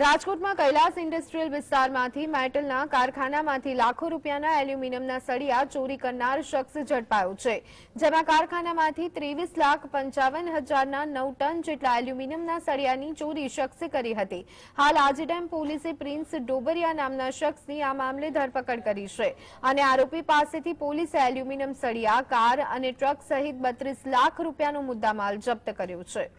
રાજકોટમાં કૈલાસ ઇન્ડસ્ટ્રીયલ વિસ્તારમાંથી મેટલના કારખાનામાંથી લાખો રૂપિયાના એલ્યુમિનિયમના સળિયા ચોરી કરનાર શખ્સ ઝડપાયો છે જેમાં કારખાનામાંથી ત્રેવીસ લાખ પંચાવન હજારના નવ ટન જેટલા એલ્યુમિનિયમના સળિયાની ચોરી શખ્સે કરી હતી હાલ આજડેમ પોલીસે પ્રિન્સ ડોબરિયા નામના શખ્સની આ મામલે ધરપકડ કરી છે અને આરોપી પાસેથી પોલીસે એલ્યુમિનિયમ સળિયા કાર અને ટ્રક સહિત બત્રીસ લાખ રૂપિયાનો મુદ્દામાલ જપ્ત કર્યો છે